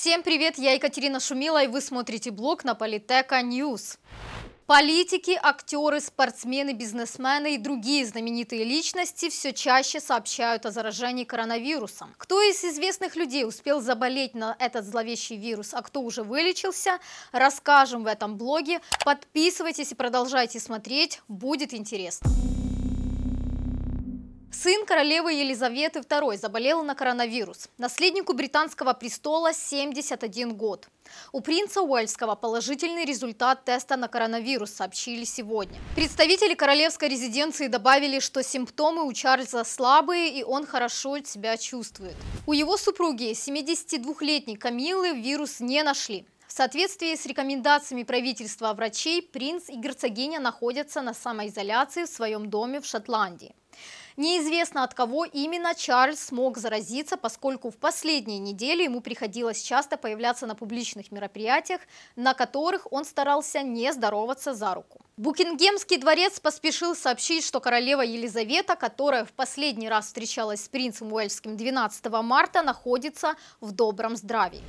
Всем привет, я Екатерина Шумила, и вы смотрите блог на Политека Ньюс. Политики, актеры, спортсмены, бизнесмены и другие знаменитые личности все чаще сообщают о заражении коронавирусом. Кто из известных людей успел заболеть на этот зловещий вирус, а кто уже вылечился, расскажем в этом блоге. Подписывайтесь и продолжайте смотреть, будет интересно. Сын королевы Елизаветы II заболел на коронавирус. Наследнику британского престола 71 год. У принца Уэльского положительный результат теста на коронавирус, сообщили сегодня. Представители королевской резиденции добавили, что симптомы у Чарльза слабые и он хорошо себя чувствует. У его супруги, 72-летней Камилы, вирус не нашли. В соответствии с рекомендациями правительства врачей, принц и герцогиня находятся на самоизоляции в своем доме в Шотландии. Неизвестно, от кого именно Чарльз смог заразиться, поскольку в последние недели ему приходилось часто появляться на публичных мероприятиях, на которых он старался не здороваться за руку. Букингемский дворец поспешил сообщить, что королева Елизавета, которая в последний раз встречалась с принцем Уэльским 12 марта, находится в добром здравии.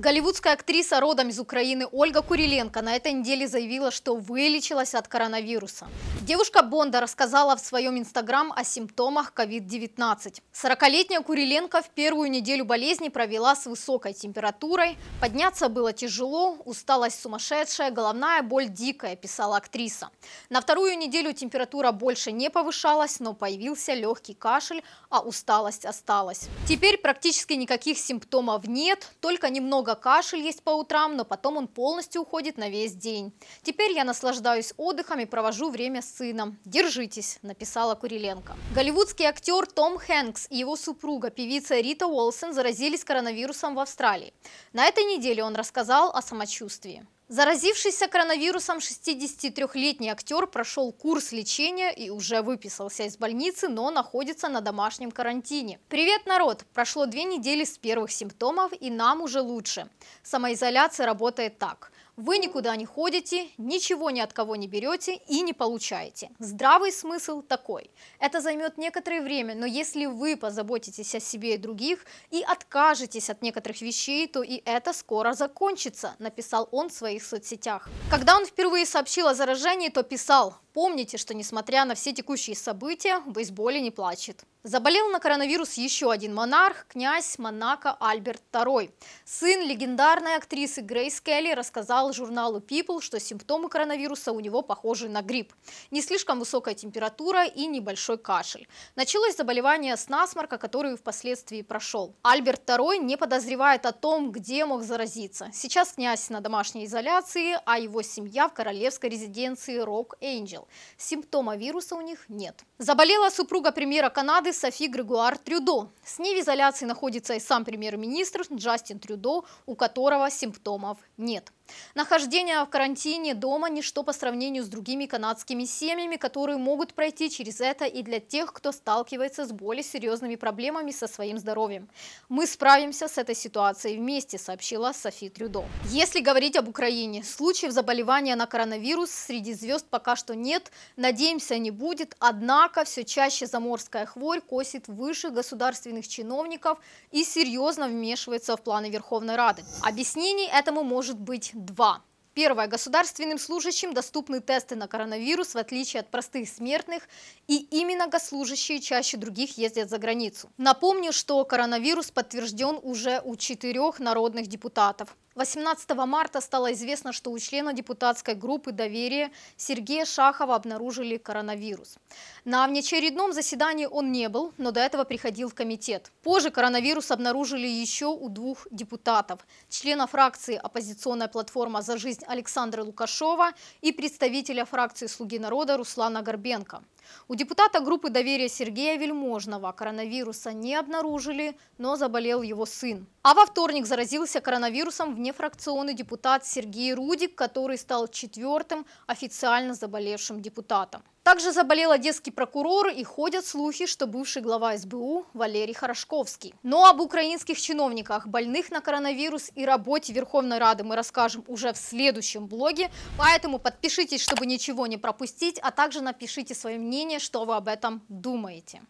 Голливудская актриса родом из Украины Ольга Куриленко на этой неделе заявила, что вылечилась от коронавируса. Девушка Бонда рассказала в своем инстаграм о симптомах COVID-19. 40-летняя Куриленко в первую неделю болезни провела с высокой температурой. Подняться было тяжело, усталость сумасшедшая, головная боль дикая, писала актриса. На вторую неделю температура больше не повышалась, но появился легкий кашель, а усталость осталась. Теперь практически никаких симптомов нет, только немного немного кашель есть по утрам, но потом он полностью уходит на весь день. Теперь я наслаждаюсь отдыхом и провожу время с сыном. Держитесь, написала Куриленко. Голливудский актер Том Хэнкс и его супруга, певица Рита Уолсон, заразились коронавирусом в Австралии. На этой неделе он рассказал о самочувствии. Заразившийся коронавирусом 63-летний актер прошел курс лечения и уже выписался из больницы, но находится на домашнем карантине. Привет, народ! Прошло две недели с первых симптомов и нам уже лучше. Самоизоляция работает так – вы никуда не ходите, ничего ни от кого не берете и не получаете. Здравый смысл такой. Это займет некоторое время, но если вы позаботитесь о себе и других и откажетесь от некоторых вещей, то и это скоро закончится, написал он в своих соцсетях. Когда он впервые сообщил о заражении, то писал Помните, что несмотря на все текущие события, в бейсболе не плачет. Заболел на коронавирус еще один монарх, князь Монако Альберт II. Сын легендарной актрисы Грейс Келли рассказал журналу People, что симптомы коронавируса у него похожи на грипп. Не слишком высокая температура и небольшой кашель. Началось заболевание с насморка, который впоследствии прошел. Альберт II не подозревает о том, где мог заразиться. Сейчас князь на домашней изоляции, а его семья в королевской резиденции Рок Эйнджел. Симптома вируса у них нет. Заболела супруга премьера Канады Софи Грегуар Трюдо. С ней в изоляции находится и сам премьер-министр Джастин Трюдо, у которого симптомов нет. Нахождение в карантине дома – ничто по сравнению с другими канадскими семьями, которые могут пройти через это и для тех, кто сталкивается с более серьезными проблемами со своим здоровьем. «Мы справимся с этой ситуацией вместе», – сообщила Софи Трюдо. Если говорить об Украине, случаев заболевания на коронавирус среди звезд пока что нет, надеемся, не будет, однако все чаще заморская хворь косит выше государственных чиновников и серьезно вмешивается в планы Верховной Рады. Объяснений этому может быть два. Первое. Государственным служащим доступны тесты на коронавирус, в отличие от простых смертных, и именно госслужащие чаще других ездят за границу. Напомню, что коронавирус подтвержден уже у четырех народных депутатов. 18 марта стало известно, что у члена депутатской группы доверия Сергея Шахова обнаружили коронавирус. На внеочередном заседании он не был, но до этого приходил в комитет. Позже коронавирус обнаружили еще у двух депутатов – члена фракции «Оппозиционная платформа за жизнь» Александра Лукашова и представителя фракции «Слуги народа» Руслана Горбенко. У депутата группы доверия Сергея Вельможного коронавируса не обнаружили, но заболел его сын. А во вторник заразился коронавирусом в внефракционный депутат Сергей Рудик, который стал четвертым официально заболевшим депутатом. Также заболел одесский прокурор и ходят слухи, что бывший глава СБУ Валерий Хорошковский. Но об украинских чиновниках, больных на коронавирус и работе Верховной Рады мы расскажем уже в следующем блоге, поэтому подпишитесь, чтобы ничего не пропустить, а также напишите свое мнение, что вы об этом думаете.